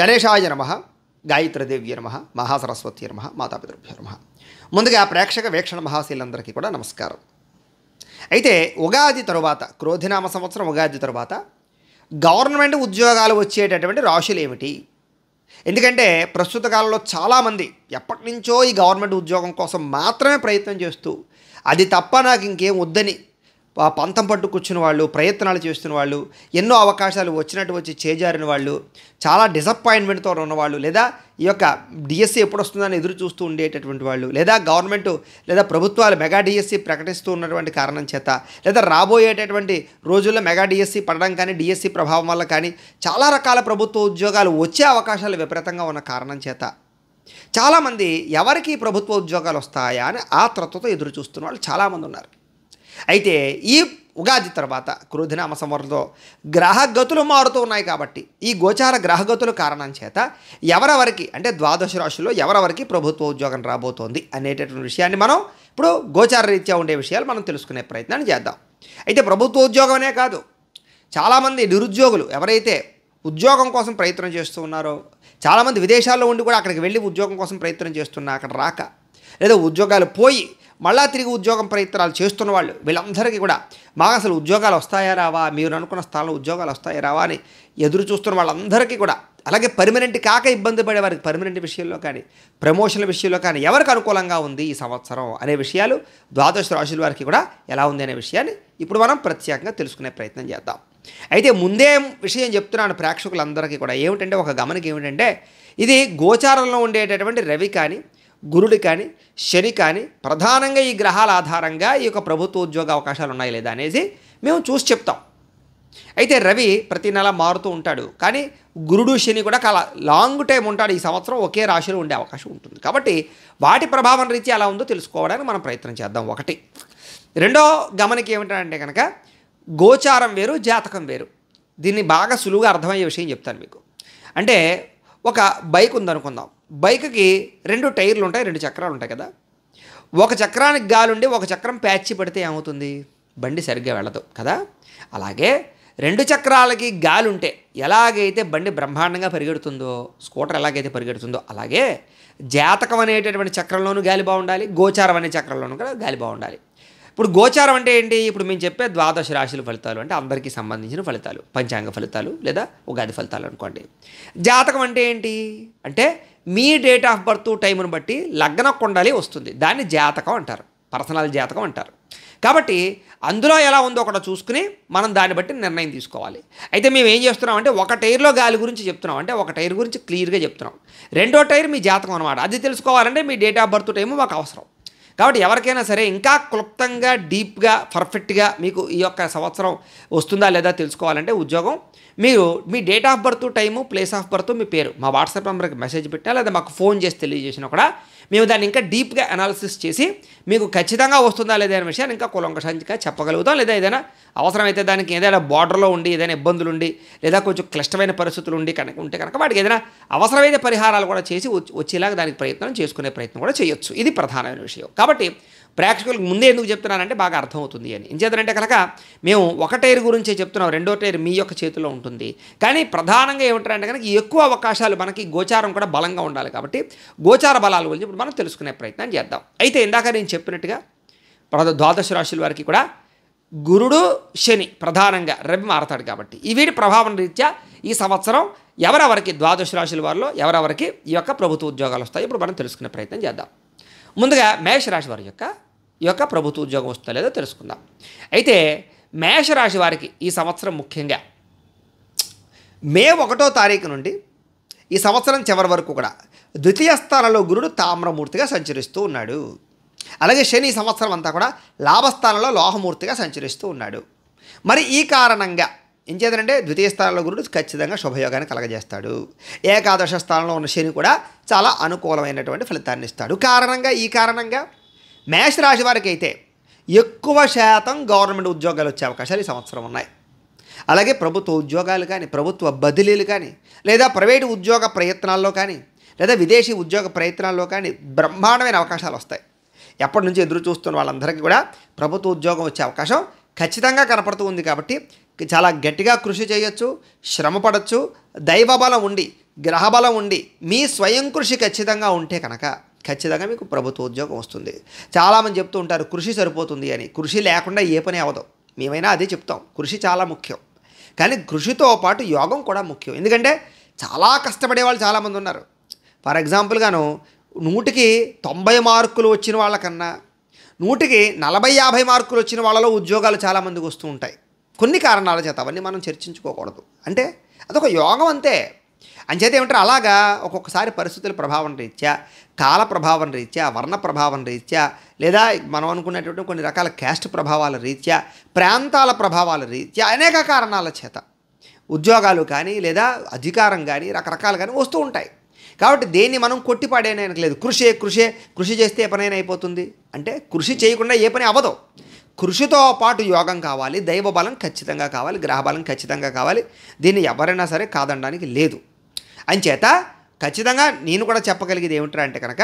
గణేశాయ నమ గాయత్రదేవ్య నమ మహాసరస్వతి నమ మాతాపితృభ్య నమ ముందుగా ప్రేక్షక వేక్షణ మహాశీలందరికీ కూడా నమస్కారం అయితే ఉగాది తరువాత క్రోధినామ సంవత్సరం ఉగాది తరువాత గవర్నమెంట్ ఉద్యోగాలు వచ్చేటటువంటి రాశులు ఏమిటి ఎందుకంటే ప్రస్తుత కాలంలో చాలామంది ఎప్పటి నుంచో ఈ గవర్నమెంట్ ఉద్యోగం కోసం మాత్రమే ప్రయత్నం చేస్తూ అది తప్ప నాకు ఇంకేం వద్దని పంతం పట్టు కూర్చున్న వాళ్ళు ప్రయత్నాలు చేస్తున్న వాళ్ళు ఎన్నో అవకాశాలు వచ్చినట్టు వచ్చి చేజారిన వాళ్ళు చాలా డిసప్పాయింట్మెంట్తో ఉన్నవాళ్ళు లేదా ఈ యొక్క డిఎస్సి ఎప్పుడు వస్తుందని ఎదురు చూస్తూ ఉండేటటువంటి వాళ్ళు లేదా గవర్నమెంట్ లేదా ప్రభుత్వాలు మెగా డిఎస్సి ప్రకటిస్తూ ఉన్నటువంటి కారణం చేత లేదా రాబోయేటటువంటి రోజుల్లో మెగా డిఎస్సి పడడం కానీ డిఎస్సి ప్రభావం వల్ల కానీ చాలా రకాల ప్రభుత్వ ఉద్యోగాలు వచ్చే అవకాశాలు విపరీతంగా ఉన్న కారణం చేత చాలామంది ఎవరికి ప్రభుత్వ ఉద్యోగాలు వస్తాయా అని ఆతృతతో ఎదురు చూస్తున్న వాళ్ళు చాలామంది ఉన్నారు అయితే ఈ ఉగాది తర్వాత క్రోధినామ సంవరణతో గ్రహగతులు మారుతూ ఉన్నాయి కాబట్టి ఈ గోచార గ్రహగతుల కారణం చేత ఎవరెవరికి అంటే ద్వాదశ రాశుల్లో ఎవరెవరికి ప్రభుత్వ ఉద్యోగం రాబోతోంది అనేటటువంటి విషయాన్ని మనం ఇప్పుడు గోచార రీత్యా ఉండే విషయాలు మనం తెలుసుకునే ప్రయత్నాన్ని చేద్దాం అయితే ప్రభుత్వ ఉద్యోగం అనే కాదు చాలామంది నిరుద్యోగులు ఎవరైతే ఉద్యోగం కోసం ప్రయత్నం చేస్తూ ఉన్నారో చాలామంది విదేశాల్లో ఉండి కూడా అక్కడికి వెళ్ళి ఉద్యోగం కోసం ప్రయత్నం చేస్తున్నా అక్కడ రాక లేదా ఉద్యోగాలు పోయి మళ్ళా తిరిగి ఉద్యోగం ప్రయత్నాలు చేస్తున్న వాళ్ళు వీళ్ళందరికీ కూడా మాకు అసలు ఉద్యోగాలు వస్తాయా రావా మీరు అనుకున్న స్థానంలో ఉద్యోగాలు వస్తాయా రావా అని ఎదురు చూస్తున్న వాళ్ళందరికీ కూడా అలాగే పర్మనెంట్ కాక ఇబ్బంది పడే వారికి పర్మనెంట్ విషయంలో కానీ ప్రమోషన్ల విషయంలో కానీ ఎవరికి అనుకూలంగా ఉంది ఈ సంవత్సరం అనే విషయాలు ద్వాదశ రాశుల వారికి కూడా ఎలా ఉంది అనే విషయాన్ని ఇప్పుడు మనం ప్రత్యేకంగా తెలుసుకునే ప్రయత్నం చేద్దాం అయితే ముందే విషయం చెప్తున్నాను ప్రేక్షకులందరికీ కూడా ఏమిటంటే ఒక గమనిక ఏమిటంటే ఇది గోచారంలో ఉండేటటువంటి రవి కానీ గురుడు కానీ శని కానీ ప్రధానంగా ఈ గ్రహాల ఆధారంగా ఈ యొక్క ప్రభుత్వ ఉద్యోగ అవకాశాలు ఉన్నాయి లేదా అనేది మేము చూసి చెప్తాం అయితే రవి ప్రతి నెల మారుతూ ఉంటాడు కానీ గురుడు శని కూడా కాల లాంగ్ టైం ఉంటాడు ఈ సంవత్సరం ఒకే రాశిలో ఉండే అవకాశం ఉంటుంది కాబట్టి వాటి ప్రభావం రీత్యా ఎలా ఉందో తెలుసుకోవడానికి మనం ప్రయత్నం చేద్దాం ఒకటి రెండో గమనిక ఏమిటంటే కనుక గోచారం వేరు జాతకం వేరు దీన్ని బాగా సులువుగా అర్థమయ్యే విషయం చెప్తాను మీకు అంటే ఒక బైక్ ఉందనుకుందాం బైక్కి రెండు టైర్లు ఉంటాయి రెండు చక్రాలు ఉంటాయి కదా ఒక చక్రానికి గాలుండి ఒక చక్రం ప్యాచి పడితే ఏమవుతుంది బండి సరిగ్గా వెళ్ళదు కదా అలాగే రెండు చక్రాలకి గాలి ఉంటే ఎలాగైతే బండి బ్రహ్మాండంగా పరిగెడుతుందో స్కూటర్ ఎలాగైతే పరిగెడుతుందో అలాగే జాతకం అనేటటువంటి చక్రంలోనూ గాలి బాగుండాలి గోచారం అనే చక్రంలోనూ కూడా గాలి బాగుండాలి ఇప్పుడు గోచారం అంటే ఏంటి ఇప్పుడు మేము చెప్పే ద్వాదశ రాశుల ఫలితాలు అంటే అందరికీ సంబంధించిన ఫలితాలు పంచాంగ ఫలితాలు లేదా ఉగాది ఫలితాలు అనుకోండి జాతకం అంటే ఏంటి అంటే మీ డేట్ ఆఫ్ బర్త్ టైంను బట్టి లగ్న కుండలి వస్తుంది దాన్ని జాతకం అంటారు పర్సనల్ జాతకం అంటారు కాబట్టి అందులో ఎలా ఉందో ఒకటి చూసుకుని మనం దాన్ని బట్టి నిర్ణయం తీసుకోవాలి అయితే మేము ఏం చేస్తున్నాం అంటే ఒక టైర్లో గాలి గురించి చెప్తున్నాం అంటే ఒక టైర్ గురించి క్లియర్గా చెప్తున్నాం రెండో టైర్ మీ జాతకం అనమాట అది తెలుసుకోవాలంటే మీ డేట్ ఆఫ్ బర్త్ టైము మాకు అవసరం కాబట్టి ఎవరికైనా సరే ఇంకా క్లుప్తంగా డీప్గా పర్ఫెక్ట్గా మీకు ఈ యొక్క సంవత్సరం వస్తుందా లేదా తెలుసుకోవాలంటే ఉద్యోగం మీరు మీ date of birth time place of birth మీ పేరు మా వాట్సాప్ నెంబర్కి మెసేజ్ పెట్టినా లేదా మాకు ఫోన్ చేసి తెలియజేసినా కూడా మేము దాన్ని ఇంకా డీప్గా అనాలిసిస్ చేసి మీకు ఖచ్చితంగా వస్తుందా లేదా అనే విషయాన్ని ఇంకా కులంకషంగా చెప్పగలుగుతాం లేదా ఏదైనా అవసరమైతే దానికి ఏదైనా బార్డర్లో ఉండి ఏదైనా ఇబ్బందులు ఉండి లేదా కొంచెం క్లిష్టమైన పరిస్థితులు ఉండి కనుక ఉంటే కనుక వాటికి ఏదైనా అవసరమైన పరిహారాలు కూడా చేసి వచ్చేలాగా దానికి ప్రయత్నం చేసుకునే ప్రయత్నం కూడా చేయొచ్చు ఇది ప్రధానమైన విషయం కాబట్టి ప్రేక్షకులకు ముందే ఎందుకు చెప్తున్నానంటే బాగా అర్థమవుతుంది అని ఇంచేతనంటే కనుక మేము ఒక టైర్ గురించే చెప్తున్నాం రెండో టైర్ మీ యొక్క చేతిలో ఉంటుంది కానీ ప్రధానంగా ఏమిటంటే కనుక ఎక్కువ అవకాశాలు మనకి గోచారం కూడా బలంగా ఉండాలి కాబట్టి గోచార బలాల గురించి ఇప్పుడు మనం తెలుసుకునే ప్రయత్నం చేద్దాం అయితే ఇందాక నేను చెప్పినట్టుగా ద్వాదశ రాశుల వారికి కూడా గురుడు శని ప్రధానంగా రవి మారతాడు కాబట్టి ఈ వీటి ప్రభావం రీత్యా ఈ సంవత్సరం ఎవరెవరికి ద్వాదశ రాశుల వారిలో ఎవరెవరికి ఈ యొక్క ప్రభుత్వ ఉద్యోగాలు వస్తాయి ఇప్పుడు మనం తెలుసుకునే ప్రయత్నం చేద్దాం ముందుగా మేషరాశి వారి యొక్క ఈ యొక్క ప్రభుత్వ ఉద్యోగం వస్తుందో లేదో తెలుసుకుందాం అయితే మేషరాశి వారికి ఈ సంవత్సరం ముఖ్యంగా మే ఒకటో తారీఖు నుండి ఈ సంవత్సరం చివరి వరకు కూడా ద్వితీయ స్థానంలో గురుడు తామ్రమూర్తిగా సంచరిస్తూ ఉన్నాడు అలాగే శని సంవత్సరం అంతా కూడా లాభస్థానంలో లోహమూర్తిగా సంచరిస్తూ ఉన్నాడు మరి ఈ కారణంగా ఎంచేతనంటే ద్వితీయ స్థానంలో గురుడు ఖచ్చితంగా శుభయోగాన్ని కలగజేస్తాడు ఏకాదశ స్థానంలో ఉన్న శని కూడా చాలా అనుకూలమైనటువంటి ఫలితాన్ని ఇస్తాడు కారణంగా ఈ కారణంగా మేష వారికి అయితే ఎక్కువ శాతం గవర్నమెంట్ ఉద్యోగాలు వచ్చే అవకాశాలు ఈ సంవత్సరం ఉన్నాయి అలాగే ప్రభుత్వ ఉద్యోగాలు కానీ ప్రభుత్వ బదిలీలు కానీ లేదా ప్రైవేటు ఉద్యోగ ప్రయత్నాల్లో కానీ లేదా విదేశీ ఉద్యోగ ప్రయత్నాల్లో కానీ బ్రహ్మాండమైన అవకాశాలు వస్తాయి ఎప్పటి నుంచి ఎదురు చూస్తున్న వాళ్ళందరికీ కూడా ప్రభుత్వ ఉద్యోగం వచ్చే అవకాశం ఖచ్చితంగా కనపడుతూ ఉంది కాబట్టి చాలా గట్టిగా కృషి చేయొచ్చు శ్రమ పడచ్చు దైవబలం ఉండి గ్రహబలం ఉండి మీ స్వయం కృషి ఖచ్చితంగా ఉంటే కనుక ఖచ్చితంగా మీకు ప్రభుత్వ ఉద్యోగం వస్తుంది చాలామంది చెప్తూ ఉంటారు కృషి సరిపోతుంది అని కృషి లేకుండా ఏ పని అవదు మేమైనా అదే చెప్తాం కృషి చాలా ముఖ్యం కానీ కృషితో పాటు యోగం కూడా ముఖ్యం ఎందుకంటే చాలా కష్టపడే వాళ్ళు చాలామంది ఉన్నారు ఫర్ ఎగ్జాంపుల్గాను నూటికి తొంభై మార్కులు వచ్చిన వాళ్ళకన్నా నూటికి నలభై యాభై మార్కులు వచ్చిన వాళ్ళలో ఉద్యోగాలు చాలామందికి వస్తూ ఉంటాయి కొన్ని కారణాల చేత అవన్నీ మనం చర్చించుకోకూడదు అంటే అదొక యోగం అంతే అంచేత ఏమంటారు అలాగా ఒక్కొక్కసారి పరిస్థితుల ప్రభావం రీత్యా కాల ప్రభావం రీత్యా వర్ణ ప్రభావం రీత్యా లేదా మనం అనుకునేటువంటి కొన్ని రకాల క్యాస్ట్ ప్రభావాల రీత్యా ప్రాంతాల ప్రభావాల రీత్యా అనేక కారణాల చేత ఉద్యోగాలు కానీ లేదా అధికారం కానీ రకరకాలు కానీ వస్తూ ఉంటాయి కాబట్టి దేన్ని మనం కొట్టిపాడేనైనా లేదు కృషి కృషి కృషి చేస్తే ఏ పనైనా అయిపోతుంది అంటే కృషి చేయకుండా ఏ పని అవ్వదు కృషితో పాటు యోగం కావాలి దైవ బలం ఖచ్చితంగా కావాలి గ్రహబలం ఖచ్చితంగా కావాలి దీన్ని ఎవరైనా సరే కాదనడానికి లేదు అంచేత ఖచ్చితంగా నేను కూడా చెప్పగలిగేది ఏమిట్రా అంటే కనుక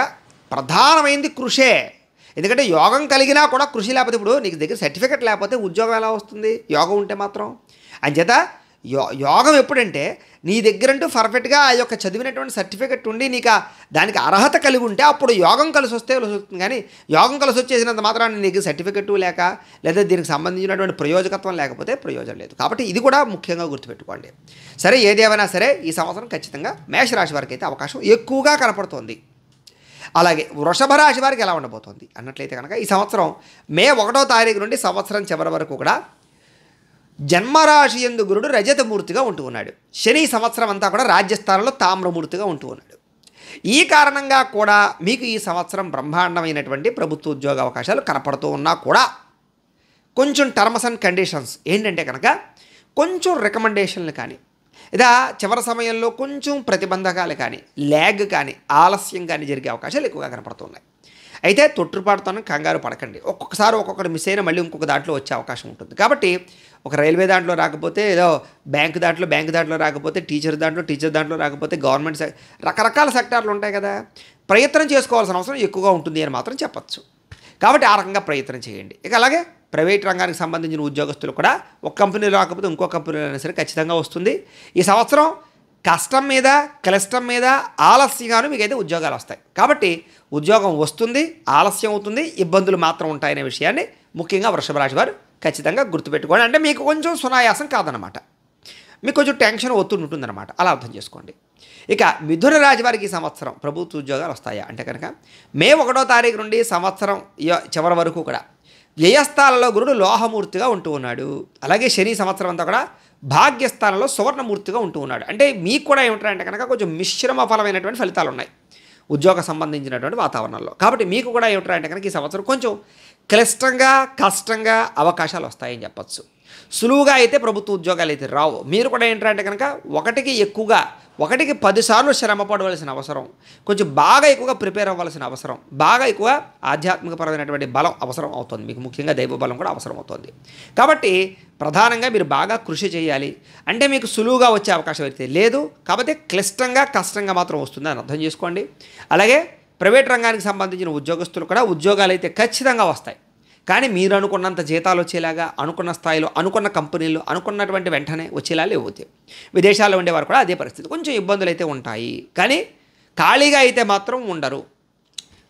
ప్రధానమైంది కృషే ఎందుకంటే యోగం కలిగినా కూడా కృషి లేకపోతే ఇప్పుడు నీకు దగ్గర సర్టిఫికెట్ లేకపోతే ఉద్యోగం ఎలా వస్తుంది యోగం ఉంటే మాత్రం అంచేత యో యోగం ఎప్పుడంటే నీ దగ్గరంటూ పర్ఫెక్ట్గా ఆ యొక్క చదివినటువంటి సర్టిఫికెట్ ఉండి నీకు దానికి అర్హత కలిగి ఉంటే అప్పుడు యోగం కలిసి వస్తే వస్తుంది కానీ యోగం కలిసి వచ్చేసినంత మాత్రాన్ని నీకు సర్టిఫికెట్ లేక లేదా దీనికి సంబంధించినటువంటి ప్రయోజకత్వం లేకపోతే ప్రయోజనం లేదు కాబట్టి ఇది కూడా ముఖ్యంగా గుర్తుపెట్టుకోండి సరే ఏదేమైనా సరే ఈ సంవత్సరం ఖచ్చితంగా మేషరాశి వారికి అయితే అవకాశం ఎక్కువగా కనపడుతోంది అలాగే వృషభ రాశి వారికి ఎలా ఉండబోతోంది అన్నట్లయితే కనుక ఈ సంవత్సరం మే ఒకటో తారీఖు నుండి సంవత్సరం చివరి వరకు కూడా జన్మరాశి ఎందు గురుడు రజతమూర్తిగా ఉంటూ ఉన్నాడు శని సంవత్సరం అంతా కూడా రాజ్యస్థానంలో తామ్రమూర్తిగా ఉంటూ ఉన్నాడు ఈ కారణంగా కూడా మీకు ఈ సంవత్సరం బ్రహ్మాండమైనటువంటి ప్రభుత్వ ఉద్యోగ అవకాశాలు కనపడుతూ ఉన్నా కూడా కొంచెం టర్మ్స్ అండ్ కండిషన్స్ ఏంటంటే కనుక కొంచెం రికమెండేషన్లు కానీ లేదా చివరి సమయంలో కొంచెం ప్రతిబంధకాలు కానీ ల్యాగ్ కానీ ఆలస్యం కానీ జరిగే అవకాశాలు ఎక్కువగా కనపడుతున్నాయి అయితే తొట్టుపాటుతోనే కంగారు పడకండి ఒక్కొక్కసారి ఒక్కొక్కటి మిస్ అయినా మళ్ళీ ఇంకొక దాంట్లో వచ్చే అవకాశం ఉంటుంది కాబట్టి ఒక రైల్వే దాంట్లో రాకపోతే ఏదో బ్యాంక్ దాంట్లో బ్యాంక్ దాంట్లో రాకపోతే టీచర్ దాంట్లో టీచర్ దాంట్లో రాకపోతే గవర్నమెంట్ రకరకాల సెక్టార్లు ఉంటాయి కదా ప్రయత్నం చేసుకోవాల్సిన అవసరం ఎక్కువగా ఉంటుంది అని మాత్రం చెప్పచ్చు కాబట్టి ఆ రకంగా ప్రయత్నం చేయండి ఇక అలాగే ప్రైవేట్ రంగానికి సంబంధించిన ఉద్యోగస్తులు కూడా ఒక కంపెనీలో రాకపోతే ఇంకో కంపెనీలో అయినా సరే ఖచ్చితంగా వస్తుంది ఈ సంవత్సరం కష్టం మీద క్లిష్టం మీద ఆలస్యంగాను మీకైతే ఉద్యోగాలు వస్తాయి కాబట్టి ఉద్యోగం వస్తుంది ఆలస్యం అవుతుంది ఇబ్బందులు మాత్రం ఉంటాయనే విషయాన్ని ముఖ్యంగా వృషభ వారు ఖచ్చితంగా గుర్తుపెట్టుకోండి అంటే మీకు కొంచెం సునాయాసం కాదనమాట మీకు కొంచెం టెన్షన్ ఒత్తుడు ఉంటుందన్నమాట అలా అర్థం చేసుకోండి ఇక మిథున రాజువారికి ఈ సంవత్సరం ప్రభుత్వ ఉద్యోగాలు వస్తాయా అంటే కనుక మే ఒకటో తారీఖు నుండి సంవత్సరం చివరి వరకు కూడా వ్యయస్థానంలో గురుడు లోహమూర్తిగా ఉంటూ ఉన్నాడు అలాగే శని సంవత్సరం అంతా కూడా భాగ్యస్థానంలో సువర్ణమూర్తిగా ఉంటూ ఉన్నాడు అంటే మీకు కూడా ఏమిటంటే కనుక కొంచెం మిశ్రమ ఫలమైనటువంటి ఫలితాలు ఉన్నాయి ఉద్యోగ సంబంధించినటువంటి వాతావరణంలో కాబట్టి మీకు కూడా ఏమిటంటే కనుక ఈ సంవత్సరం కొంచెం క్లిష్టంగా కష్టంగా అవకాశాలు వస్తాయని చెప్పచ్చు సులువుగా అయితే ప్రభుత్వ ఉద్యోగాలు అయితే రావు మీరు కూడా ఏంటంటే కనుక ఒకటికి ఎక్కువగా ఒకటికి పదిసార్లు శ్రమ పడవలసిన అవసరం కొంచెం బాగా ఎక్కువగా ప్రిపేర్ అవ్వాల్సిన అవసరం బాగా ఎక్కువ ఆధ్యాత్మికపరమైనటువంటి బలం అవసరం అవుతుంది మీకు ముఖ్యంగా దైవ బలం కూడా అవసరం అవుతుంది కాబట్టి ప్రధానంగా మీరు బాగా కృషి చేయాలి అంటే మీకు సులువుగా వచ్చే అవకాశం అయితే లేదు కాకపోతే క్లిష్టంగా కష్టంగా మాత్రం వస్తుందని అర్థం చేసుకోండి అలాగే ప్రైవేట్ రంగానికి సంబంధించిన ఉద్యోగస్తులు కూడా ఉద్యోగాలు అయితే ఖచ్చితంగా వస్తాయి కానీ మీరు అనుకున్నంత జీతాలు వచ్చేలాగా అనుకున్న స్థాయిలో అనుకున్న కంపెనీలు అనుకున్నటువంటి వెంటనే వచ్చేలా లేకపోతే విదేశాల్లో ఉండేవారు కూడా అదే పరిస్థితి కొంచెం ఇబ్బందులు అయితే ఉంటాయి కానీ ఖాళీగా అయితే మాత్రం ఉండరు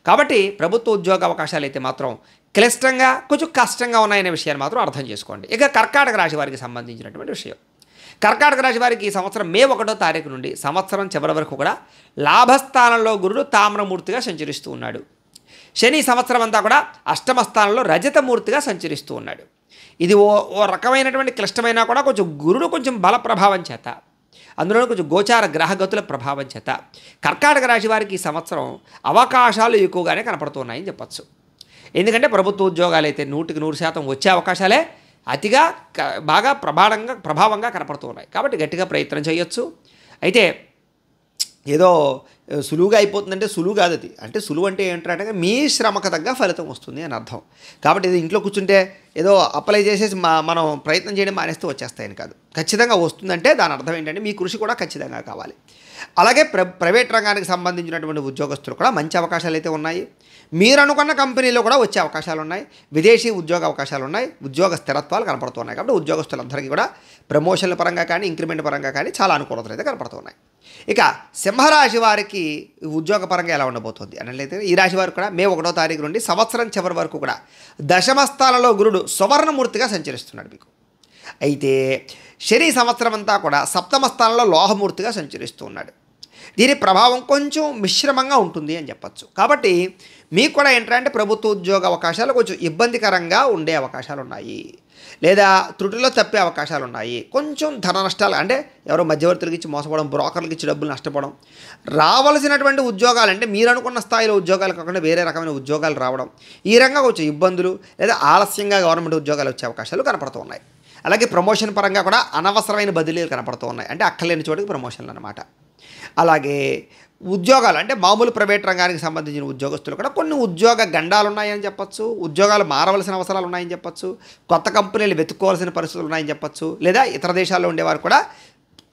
కాబట్టి ప్రభుత్వ ఉద్యోగ అవకాశాలు అయితే మాత్రం క్లిష్టంగా కొంచెం కష్టంగా ఉన్నాయనే విషయాన్ని మాత్రం అర్థం చేసుకోండి ఇక కర్కాటక రాశి వారికి సంబంధించినటువంటి విషయం కర్కాటక రాశి వారికి ఈ సంవత్సరం మే ఒకటో తారీఖు నుండి సంవత్సరం చివరి వరకు కూడా లాభస్థానంలో గురుడు తామ్రమూర్తిగా సంచరిస్తూ ఉన్నాడు శని సంవత్సరం అంతా కూడా అష్టమ స్థానంలో రజతమూర్తిగా సంచరిస్తూ ఉన్నాడు ఇది ఓ ఓ రకమైనటువంటి క్లిష్టమైనా కూడా కొంచెం గురుడు కొంచెం బల ప్రభావం చేత అందులో కొంచెం గోచార గ్రహగతుల ప్రభావం చేత కర్కాటక రాశి వారికి ఈ సంవత్సరం అవకాశాలు ఎక్కువగానే కనపడుతున్నాయని చెప్పచ్చు ఎందుకంటే ప్రభుత్వ ఉద్యోగాలు అయితే నూటికి నూరు శాతం వచ్చే అవకాశాలే అతిగా బాగా ప్రభావంగా ప్రభావంగా ఉన్నాయి కాబట్టి గట్టిగా ప్రయత్నం చేయొచ్చు అయితే ఏదో సులువుగా అయిపోతుందంటే సులువు కాదు అది అంటే సులువు అంటే ఏంటంటే మీ శ్రమకు తగ్గ ఫలితం వస్తుంది అని అర్థం కాబట్టి ఇది ఇంట్లో కూర్చుంటే ఏదో అప్లై చేసేసి మా మనం ప్రయత్నం చేయడం మానేస్తే వచ్చేస్తాయని కాదు ఖచ్చితంగా వస్తుందంటే దాని అర్థం ఏంటంటే మీ కృషి కూడా ఖచ్చితంగా కావాలి అలాగే ప్ర ప్రైవేట్ రంగానికి సంబంధించినటువంటి ఉద్యోగస్తులు కూడా మంచి అవకాశాలు అయితే ఉన్నాయి మీరు అనుకున్న కంపెనీలో కూడా వచ్చే అవకాశాలు ఉన్నాయి విదేశీ ఉద్యోగ అవకాశాలు ఉన్నాయి ఉద్యోగ స్థిరత్వాలు కనపడుతున్నాయి కాబట్టి ఉద్యోగస్తులందరికీ కూడా ప్రమోషన్ల పరంగా కానీ ఇంక్రిమెంట్ పరంగా కానీ చాలా అనుకూలతలు అయితే కనపడుతున్నాయి ఇక సింహరాశి వారికి ఉద్యోగ పరంగా ఎలా ఉండబోతుంది అనట్లయితే ఈ రాశి వారికి కూడా మే ఒకటో తారీఖు నుండి సంవత్సరం చివరి వరకు కూడా దశమస్థాలలో గురుడు సువర్ణమూర్తిగా సంచరిస్తున్నాడు మీకు అయితే శని సంవత్సరం అంతా కూడా సప్తమ స్థానంలో లోహమూర్తిగా సంచరిస్తూ ఉన్నాడు దీని ప్రభావం కొంచెం మిశ్రమంగా ఉంటుంది అని చెప్పచ్చు కాబట్టి మీకు కూడా ఏంటంటే ప్రభుత్వ ఉద్యోగ అవకాశాలు కొంచెం ఇబ్బందికరంగా ఉండే అవకాశాలు ఉన్నాయి లేదా త్రుటిలో తప్పే అవకాశాలు ఉన్నాయి కొంచెం ధన నష్టాలు అంటే ఎవరో మధ్యవర్తులకి ఇచ్చి మోసపోవడం బ్రోకర్లకి ఇచ్చి డబ్బులు నష్టపోవడం రావాల్సినటువంటి ఉద్యోగాలు అంటే మీరు అనుకున్న స్థాయిలో ఉద్యోగాలు కాకుండా వేరే రకమైన ఉద్యోగాలు రావడం ఈ రంగా కొంచెం ఇబ్బందులు లేదా ఆలస్యంగా గవర్నమెంట్ ఉద్యోగాలు వచ్చే అవకాశాలు కనపడుతున్నాయి అలాగే ప్రమోషన్ పరంగా కూడా అనవసరమైన బదిలీలు కనపడుతూ ఉన్నాయి అంటే అక్కలేని చోటుకి ప్రమోషన్లు అనమాట అలాగే ఉద్యోగాలు అంటే మామూలు ప్రైవేట్ రంగానికి సంబంధించిన ఉద్యోగస్తులు కూడా కొన్ని ఉద్యోగ గండాలు ఉన్నాయని చెప్పచ్చు ఉద్యోగాలు మారవలసిన అవసరాలు ఉన్నాయని చెప్పచ్చు కొత్త కంపెనీలు వెతుక్కోవాల్సిన పరిస్థితులు ఉన్నాయని చెప్పచ్చు లేదా ఇతర దేశాల్లో ఉండేవారు కూడా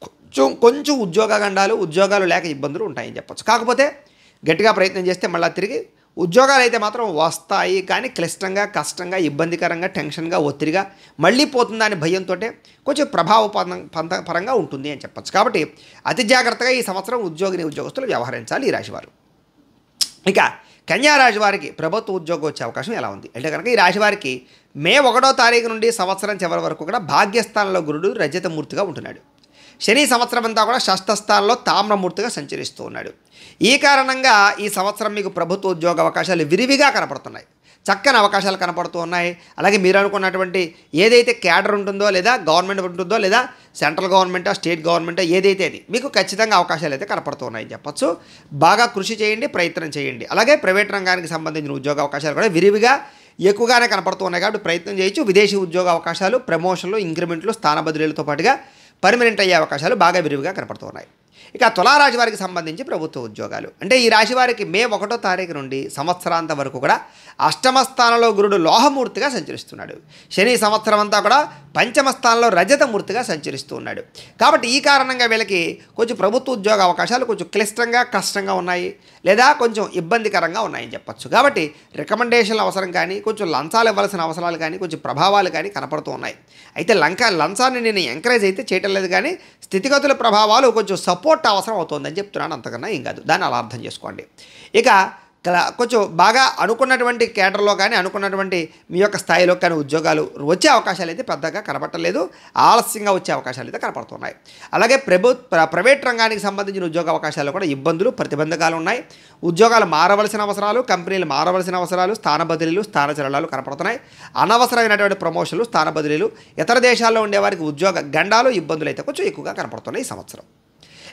కొంచెం కొంచెం ఉద్యోగ గండాలు ఉద్యోగాలు లేక ఇబ్బందులు ఉంటాయని చెప్పచ్చు కాకపోతే గట్టిగా ప్రయత్నం చేస్తే మళ్ళీ తిరిగి ఉద్యోగాలు అయితే మాత్రం వస్తాయి కానీ క్లిష్టంగా కష్టంగా ఇబ్బందికరంగా టెన్షన్గా ఒత్తిడిగా మళ్ళీ పోతుందా అనే భయంతో కొంచెం ప్రభావ పరంగా ఉంటుంది అని చెప్పచ్చు కాబట్టి అతి జాగ్రత్తగా ఈ సంవత్సరం ఉద్యోగిని ఉద్యోగస్తులు వ్యవహరించాలి ఈ రాశివారు ఇక కన్యారాశి వారికి ప్రభుత్వ ఉద్యోగం వచ్చే అవకాశం ఎలా ఉంది అంటే కనుక ఈ రాశివారికి మే ఒకటో తారీఖు నుండి సంవత్సరం చివరి వరకు కూడా భాగ్యస్థానంలో గురుడు రజతమూర్తిగా ఉంటున్నాడు శని సంవత్సరం అంతా కూడా షష్ఠస్థానంలో తామ్రమూర్తిగా సంచరిస్తూ ఉన్నాడు ఈ కారణంగా ఈ సంవత్సరం మీకు ప్రభుత్వ ఉద్యోగ అవకాశాలు విరివిగా కనపడుతున్నాయి చక్కని అవకాశాలు కనపడుతూ ఉన్నాయి అలాగే మీరు అనుకున్నటువంటి ఏదైతే క్యాడర్ ఉంటుందో లేదా గవర్నమెంట్ ఉంటుందో లేదా సెంట్రల్ గవర్నమెంటా స్టేట్ గవర్నమెంటా ఏదైతే అది మీకు ఖచ్చితంగా అవకాశాలు అయితే ఉన్నాయని చెప్పచ్చు బాగా కృషి చేయండి ప్రయత్నం చేయండి అలాగే ప్రైవేట్ రంగానికి సంబంధించిన ఉద్యోగ అవకాశాలు కూడా విరివిగా ఎక్కువగానే ఉన్నాయి కాబట్టి ప్రయత్నం చేయొచ్చు విదేశీ ఉద్యోగ అవకాశాలు ప్రమోషన్లు ఇంక్రిమెంట్లు స్థాన బదిలీలతో పాటుగా పర్మనెంట్ అయ్యే అవకాశాలు బాగా విరివిగా కనపడుతున్నాయి ఇక తులారాశి వారికి సంబంధించి ప్రభుత్వ ఉద్యోగాలు అంటే ఈ రాశి వారికి మే ఒకటో తారీఖు నుండి సంవత్సరాంత వరకు కూడా అష్టమ స్థానంలో గురుడు లోహమూర్తిగా సంచరిస్తున్నాడు శని సంవత్సరం అంతా కూడా పంచమ స్థానంలో రజతమూర్తిగా సంచరిస్తూ ఉన్నాడు కాబట్టి ఈ కారణంగా వీళ్ళకి కొంచెం ప్రభుత్వ ఉద్యోగ అవకాశాలు కొంచెం క్లిష్టంగా కష్టంగా ఉన్నాయి లేదా కొంచెం ఇబ్బందికరంగా ఉన్నాయని చెప్పచ్చు కాబట్టి రికమెండేషన్ల అవసరం కానీ కొంచెం లంచాలు ఇవ్వాల్సిన అవసరాలు కానీ కొంచెం ప్రభావాలు కానీ కనపడుతూ ఉన్నాయి అయితే లంక లంచాన్ని నేను ఎంకరేజ్ అయితే చేయటం లేదు కానీ స్థితిగతుల ప్రభావాలు కొంచెం సప్ సపోర్ట్ అవసరం అవుతుందని చెప్తున్నాను అంతకన్నా ఏం కాదు దాన్ని అలా అర్థం చేసుకోండి ఇక కొంచెం బాగా అనుకున్నటువంటి కేటర్లో కానీ అనుకున్నటువంటి మీ యొక్క స్థాయిలో కానీ ఉద్యోగాలు వచ్చే అవకాశాలు అయితే పెద్దగా కనపడలేదు ఆలస్యంగా వచ్చే అవకాశాలు అయితే కనపడుతున్నాయి అలాగే ప్రభు ప్రైవేట్ రంగానికి సంబంధించిన ఉద్యోగ అవకాశాలు కూడా ఇబ్బందులు ప్రతిబంధకాలు ఉన్నాయి ఉద్యోగాలు మారవలసిన అవసరాలు కంపెనీలు మారవలసిన అవసరాలు స్థాన బదిలీలు స్థాన చలనాలు కనపడుతున్నాయి అనవసరమైనటువంటి ప్రమోషన్లు స్థాన బదిలీలు ఇతర దేశాల్లో ఉండేవారికి ఉద్యోగ గండాలు ఇబ్బందులు అయితే కొంచెం ఎక్కువగా కనపడుతున్నాయి ఈ సంవత్సరం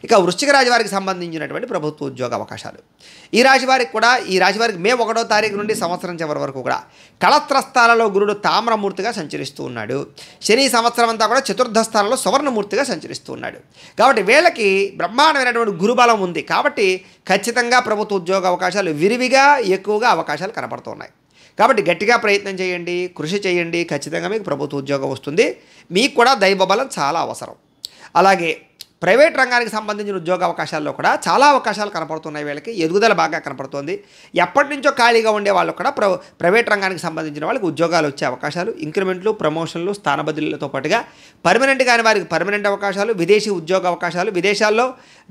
ఇక వృశ్చిక రాజువారికి సంబంధించినటువంటి ప్రభుత్వ ఉద్యోగ అవకాశాలు ఈ రాజువారికి కూడా ఈ రాజువారికి మే ఒకటో తారీఖు నుండి సంవత్సరం చివరి వరకు కూడా కళత్రస్థాలలో గురుడు తామ్రమూర్తిగా సంచరిస్తూ ఉన్నాడు శని సంవత్సరం అంతా కూడా చతుర్థ స్థానంలో సువర్ణమూర్తిగా సంచరిస్తూ ఉన్నాడు కాబట్టి వీళ్ళకి బ్రహ్మాండమైనటువంటి గురుబలం ఉంది కాబట్టి ఖచ్చితంగా ప్రభుత్వ ఉద్యోగ అవకాశాలు విరివిగా ఎక్కువగా అవకాశాలు కనపడుతున్నాయి కాబట్టి గట్టిగా ప్రయత్నం చేయండి కృషి చేయండి ఖచ్చితంగా మీకు ప్రభుత్వ ఉద్యోగం వస్తుంది మీకు కూడా దైవబలం చాలా అవసరం అలాగే ప్రైవేట్ రంగానికి సంబంధించిన ఉద్యోగ అవకాశాల్లో కూడా చాలా అవకాశాలు కనపడుతున్నాయి వీళ్ళకి ఎదుగుదల బాగా కనపడుతుంది ఎప్పటి నుంచో ఖాళీగా ఉండే వాళ్ళు కూడా ప్ర ప్రైవేట్ రంగానికి సంబంధించిన వాళ్ళకి ఉద్యోగాలు వచ్చే అవకాశాలు ఇంక్రిమెంట్లు ప్రమోషన్లు స్థానబదిలీలతో పాటుగా పర్మనెంట్ కాని వారికి పర్మనెంట్ అవకాశాలు విదేశీ ఉద్యోగ అవకాశాలు విదేశాల్లో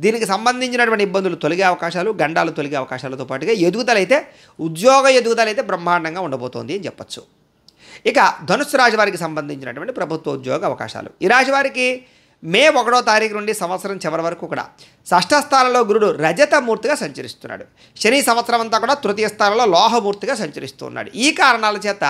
దీనికి సంబంధించినటువంటి ఇబ్బందులు తొలగే అవకాశాలు గండాలు తొలగే అవకాశాలతో పాటుగా ఎదుగుదల అయితే ఉద్యోగ ఎదుగుదల అయితే బ్రహ్మాండంగా ఉండబోతోంది అని చెప్పచ్చు ఇక ధనుసు రాశి వారికి సంబంధించినటువంటి ప్రభుత్వ ఉద్యోగ అవకాశాలు ఈ రాశి వారికి మే ఒకటో తారీఖు నుండి సంవత్సరం చివరి వరకు కూడా షష్ఠ స్థానంలో గురుడు రజతమూర్తిగా సంచరిస్తున్నాడు శని సంవత్సరం అంతా కూడా తృతీయ స్థానంలో లోహమూర్తిగా సంచరిస్తున్నాడు ఈ కారణాల చేత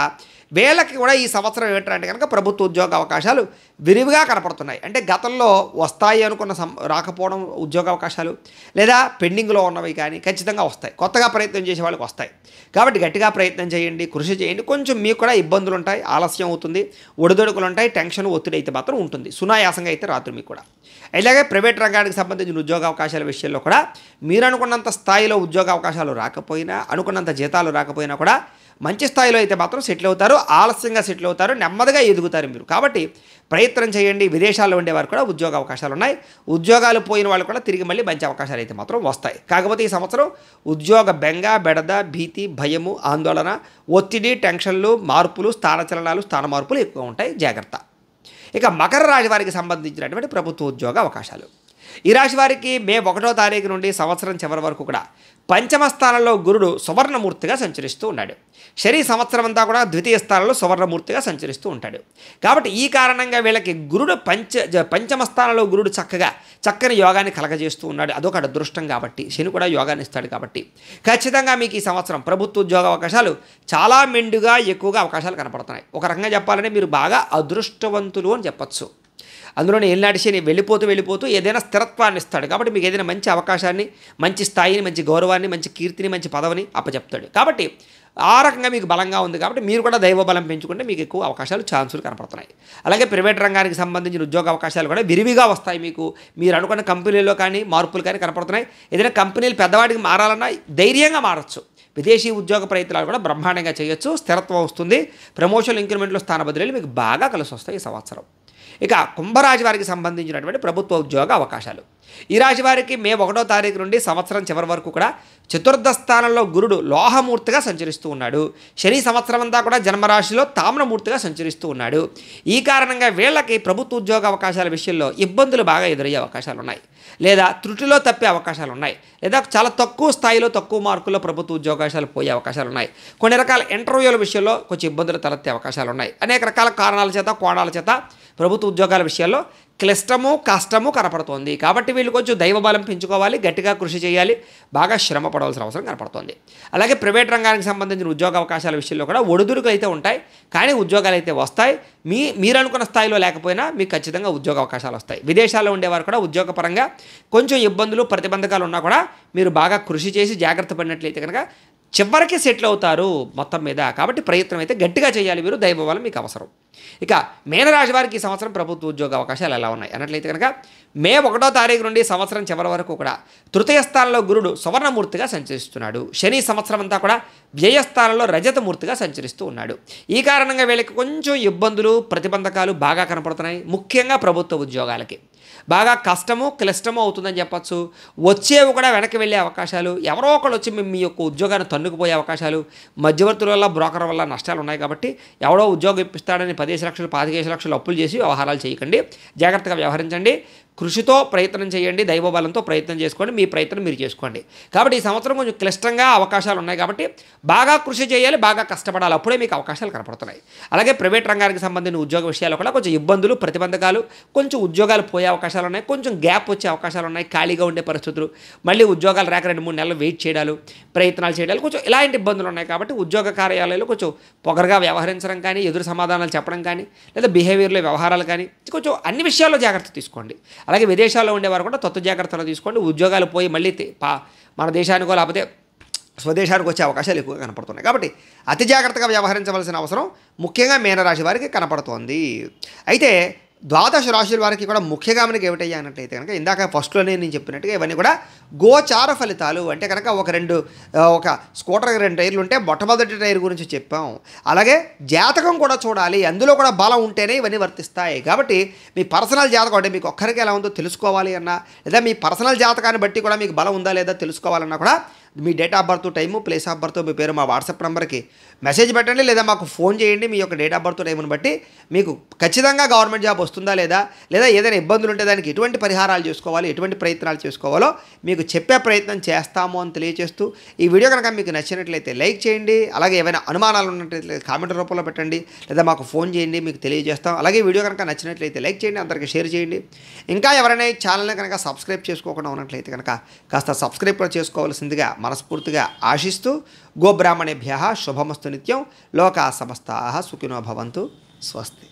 వీళ్ళకి కూడా ఈ సంవత్సరం ఏంటంటే కనుక ప్రభుత్వ ఉద్యోగ అవకాశాలు విరివిగా కనపడుతున్నాయి అంటే గతంలో వస్తాయి అనుకున్న సం రాకపోవడం ఉద్యోగ అవకాశాలు లేదా పెండింగ్లో ఉన్నవి కానీ ఖచ్చితంగా వస్తాయి కొత్తగా ప్రయత్నం చేసే వాళ్ళకి వస్తాయి కాబట్టి గట్టిగా ప్రయత్నం చేయండి కృషి చేయండి కొంచెం మీకు కూడా ఇబ్బందులు ఉంటాయి ఆలస్యం అవుతుంది ఒడిదొడుకులు ఉంటాయి టెన్షన్ ఒత్తిడి అయితే మాత్రం ఉంటుంది సునాయాసంగా అయితే రాత్రి మీకు కూడా అలాగే ప్రైవేట్ రంగానికి సంబంధించిన ఉద్యోగ అవకాశాల విషయంలో కూడా మీరు అనుకున్నంత స్థాయిలో ఉద్యోగ అవకాశాలు రాకపోయినా అనుకున్నంత జీతాలు రాకపోయినా కూడా మంచి స్థాయిలో అయితే మాత్రం సెటిల్ అవుతారు ఆలస్యంగా సెటిల్ అవుతారు నెమ్మదిగా ఎదుగుతారు మీరు కాబట్టి ప్రయత్నం చేయండి విదేశాల్లో ఉండేవారు కూడా ఉద్యోగ అవకాశాలు ఉన్నాయి ఉద్యోగాలు పోయిన వాళ్ళు కూడా తిరిగి మళ్ళీ మంచి అవకాశాలు అయితే మాత్రం వస్తాయి కాకపోతే ఈ సంవత్సరం ఉద్యోగ బెంగ బెడద భీతి భయము ఆందోళన ఒత్తిడి టెన్షన్లు మార్పులు స్థానచలనాలు స్థాన మార్పులు ఎక్కువ ఉంటాయి జాగ్రత్త ఇక మకర రాశి వారికి సంబంధించినటువంటి ప్రభుత్వ ఉద్యోగ అవకాశాలు ఈ రాశి వారికి మే ఒకటో తారీఖు నుండి సంవత్సరం చివరి వరకు కూడా పంచమ స్థానంలో గురుడు సువర్ణమూర్తిగా సంచరిస్తూ ఉన్నాడు శని సంవత్సరం అంతా కూడా ద్వితీయ స్థానంలో సువర్ణమూర్తిగా సంచరిస్తూ ఉంటాడు కాబట్టి ఈ కారణంగా వీళ్ళకి గురుడు పంచ పంచమ స్థానంలో గురుడు చక్కగా చక్కని యోగాన్ని కలగజేస్తూ ఉన్నాడు అదొక అదృష్టం కాబట్టి శని కూడా యోగాన్ని ఇస్తాడు కాబట్టి ఖచ్చితంగా మీకు ఈ సంవత్సరం ప్రభుత్వ ఉద్యోగ అవకాశాలు చాలా మెండుగా ఎక్కువగా అవకాశాలు కనపడుతున్నాయి ఒక రకంగా చెప్పాలంటే మీరు బాగా అదృష్టవంతులు అని చెప్పచ్చు అందులోనే ఏలినాటి శని వెళ్ళిపోతూ వెళ్ళిపోతూ ఏదైనా స్థిరత్వాన్ని ఇస్తాడు కాబట్టి మీకు ఏదైనా మంచి అవకాశాన్ని మంచి స్థాయిని మంచి గౌరవాన్ని మంచి కీర్తిని మంచి పదవిని అప్పచెప్తాడు కాబట్టి ఆ రకంగా మీకు బలంగా ఉంది కాబట్టి మీరు కూడా దైవ బలం పెంచుకుంటే మీకు ఎక్కువ అవకాశాలు ఛాన్సులు కనపడుతున్నాయి అలాగే ప్రైవేట్ రంగానికి సంబంధించిన ఉద్యోగ అవకాశాలు కూడా విరివిగా వస్తాయి మీకు మీరు అనుకున్న కంపెనీలో కానీ మార్పులు కానీ కనపడుతున్నాయి ఏదైనా కంపెనీలు పెద్దవాడికి మారాలన్నా ధైర్యంగా మారచ్చు విదేశీ ఉద్యోగ ప్రయత్నాలు కూడా బ్రహ్మాండంగా చేయొచ్చు స్థిరత్వం వస్తుంది ప్రమోషన్ ఇంక్రిమెంట్లో స్థాన బదిలీలు మీకు బాగా కలిసి వస్తాయి ఈ సంవత్సరం ఇక కుంభరాజు వారికి సంబంధించినటువంటి ప్రభుత్వ ఉద్యోగ అవకాశాలు ఈ రాశి వారికి మే ఒకటో తారీఖు నుండి సంవత్సరం చివరి వరకు కూడా చతుర్థ స్థానంలో గురుడు లోహమూర్తిగా సంచరిస్తూ ఉన్నాడు శని సంవత్సరం అంతా కూడా జన్మరాశిలో తామ్రమూర్తిగా సంచరిస్తూ ఉన్నాడు ఈ కారణంగా వీళ్ళకి ప్రభుత్వ ఉద్యోగ అవకాశాల విషయంలో ఇబ్బందులు బాగా ఎదురయ్యే అవకాశాలు ఉన్నాయి లేదా త్రుటిలో తప్పే అవకాశాలు ఉన్నాయి లేదా చాలా తక్కువ స్థాయిలో తక్కువ మార్కుల్లో ప్రభుత్వ ఉద్యోగాశాలు పోయే అవకాశాలు ఉన్నాయి కొన్ని రకాల ఇంటర్వ్యూల విషయంలో కొంచెం ఇబ్బందులు తలెత్తే అవకాశాలు ఉన్నాయి అనేక రకాల కారణాల చేత కోణాల చేత ప్రభుత్వ ఉద్యోగాల విషయాల్లో క్లిష్టము కష్టము కనపడుతోంది కాబట్టి వీళ్ళు కొంచెం దైవబలం పెంచుకోవాలి గట్టిగా కృషి చేయాలి బాగా శ్రమ పడవలసిన అవసరం కనపడుతోంది అలాగే ప్రైవేట్ రంగానికి సంబంధించిన ఉద్యోగ అవకాశాల విషయంలో కూడా ఒడిదుడుకు అయితే ఉంటాయి కానీ ఉద్యోగాలు అయితే వస్తాయి మీ మీరు అనుకున్న స్థాయిలో లేకపోయినా మీకు ఖచ్చితంగా ఉద్యోగ అవకాశాలు వస్తాయి విదేశాల్లో ఉండేవారు కూడా ఉద్యోగపరంగా కొంచెం ఇబ్బందులు ప్రతిబంధకాలు ఉన్నా కూడా మీరు బాగా కృషి చేసి జాగ్రత్త పడినట్లయితే కనుక చివరికి సెటిల్ అవుతారు మొత్తం మీద కాబట్టి ప్రయత్నం అయితే గట్టిగా చేయాలి మీరు దైవబలం మీకు అవసరం ఇక మేనరాజు వారికి ఈ సంవత్సరం ప్రభుత్వ ఉద్యోగ అవకాశాలు ఎలా ఉన్నాయి అన్నట్లయితే కనుక మే ఒకటో తారీఖు నుండి సంవత్సరం చివరి వరకు కూడా తృతీయ స్థానంలో గురుడు సువర్ణమూర్తిగా సంచరిస్తున్నాడు శని సంవత్సరం అంతా కూడా వ్యయస్థానంలో రజతమూర్తిగా సంచరిస్తూ ఉన్నాడు ఈ కారణంగా వీళ్ళకి కొంచెం ఇబ్బందులు ప్రతిబంధకాలు బాగా కనపడుతున్నాయి ముఖ్యంగా ప్రభుత్వ ఉద్యోగాలకి బాగా కష్టము క్లిష్టము అవుతుందని చెప్పచ్చు వచ్చేవి కూడా వెనక్కి వెళ్ళే అవకాశాలు ఎవరో ఒకళ్ళు వచ్చి మేము మీ యొక్క ఉద్యోగాన్ని తన్నుకుపోయే అవకాశాలు మధ్యవర్తుల వల్ల బ్రోకర్ వల్ల నష్టాలు ఉన్నాయి కాబట్టి ఎవడో ఉద్యోగం ఇప్పిస్తాడని పదిహేను లక్షలు పదిహేను లక్షలు అప్పులు చేసి వ్యవహారాలు చేయకండి జాగ్రత్తగా వ్యవహరించండి కృషితో ప్రయత్నం చేయండి దైవబలంతో ప్రయత్నం చేసుకోండి మీ ప్రయత్నం మీరు చేసుకోండి కాబట్టి ఈ సంవత్సరం కొంచెం క్లిష్టంగా అవకాశాలు ఉన్నాయి కాబట్టి బాగా కృషి చేయాలి బాగా కష్టపడాలి అప్పుడే మీకు అవకాశాలు కనపడుతున్నాయి అలాగే ప్రైవేట్ రంగానికి సంబంధించిన ఉద్యోగ విషయాలు కూడా కొంచెం ఇబ్బందులు ప్రతిబంధకాలు కొంచెం ఉద్యోగాలు పోయే అవకాశాలు ఉన్నాయి కొంచెం గ్యాప్ వచ్చే అవకాశాలు ఉన్నాయి ఖాళీగా ఉండే పరిస్థితులు మళ్ళీ ఉద్యోగాలు రాక రెండు మూడు నెలలు వెయిట్ చేయడాలు ప్రయత్నాలు చేయడాలు కొంచెం ఇలాంటి ఇబ్బందులు ఉన్నాయి కాబట్టి ఉద్యోగ కార్యాలయాలు కొంచెం పొగరగా వ్యవహరించడం కానీ ఎదురు సమాధానాలు చెప్పడం కానీ లేదా బిహేవియర్లో వ్యవహారాలు కానీ కొంచెం అన్ని విషయాల్లో జాగ్రత్త తీసుకోండి అలాగే విదేశాల్లో ఉండేవారు కూడా తత్వ జాగ్రత్తలు తీసుకోండి ఉద్యోగాలు పోయి మళ్ళీ పా మన దేశానికో లేకపోతే స్వదేశానికి వచ్చే అవకాశాలు ఎక్కువగా కనపడుతున్నాయి కాబట్టి అతి జాగ్రత్తగా వ్యవహరించవలసిన అవసరం ముఖ్యంగా మీనరాశి వారికి కనపడుతోంది అయితే ద్వాదశ రాశుల వారికి కూడా ముఖ్యంగా మనకి ఏమిటయ్యా అన్నట్లయితే కనుక ఇందాక ఫస్ట్లోనే నేను చెప్పినట్టుగా ఇవన్నీ కూడా గోచార ఫలితాలు అంటే కనుక ఒక రెండు ఒక స్కూటర్ రెండు టైర్లు ఉంటే మొట్టమొదటి టైర్ గురించి చెప్పాం అలాగే జాతకం కూడా చూడాలి అందులో కూడా బలం ఉంటేనే ఇవన్నీ వర్తిస్తాయి కాబట్టి మీ పర్సనల్ జాతకం అంటే మీకు ఒక్కరికి ఎలా ఉందో తెలుసుకోవాలి అన్నా లేదా మీ పర్సనల్ జాతకాన్ని బట్టి కూడా మీకు బలం ఉందా లేదా తెలుసుకోవాలన్నా కూడా మీ date of birth time place of birth మీ పేరు మా వాట్సాప్ నెంబర్కి మెసేజ్ పెట్టండి లేదా మాకు ఫోన్ చేయండి మీ యొక్క డేట్ ఆఫ్ బర్త్ టైమును బట్టి మీకు ఖచ్చితంగా గవర్నమెంట్ జాబ్ వస్తుందా లేదా లేదా ఏదైనా ఇబ్బందులు ఉంటే దానికి ఎటువంటి పరిహారాలు చేసుకోవాలి ఎటువంటి ప్రయత్నాలు చేసుకోవాలో మీకు చెప్పే ప్రయత్నం చేస్తాము అని తెలియజేస్తూ ఈ వీడియో కనుక మీకు నచ్చినట్లయితే లైక్ చేయండి అలాగే ఏమైనా అనుమానాలు ఉన్నట్లయితే కామెంట్ రూపంలో పెట్టండి లేదా మాకు ఫోన్ చేయండి మీకు తెలియజేస్తాం అలాగే వీడియో కనుక నచ్చినట్లయితే లైక్ చేయండి అందరికీ షేర్ చేయండి ఇంకా ఎవరైనా ఛానల్ని కనుక సబ్స్క్రైబ్ చేసుకోకుండా ఉన్నట్లయితే కనుక కాస్త సబ్స్క్రైబ్ చేసుకోవాల్సిందిగా మనస్ఫూర్తిగా ఆశిస్తూ గోబ్రాహ్మణేభ్య శుభమస్తు నిత్యం లోకా సమస్తా సుఖినో భవంతు స్వస్తి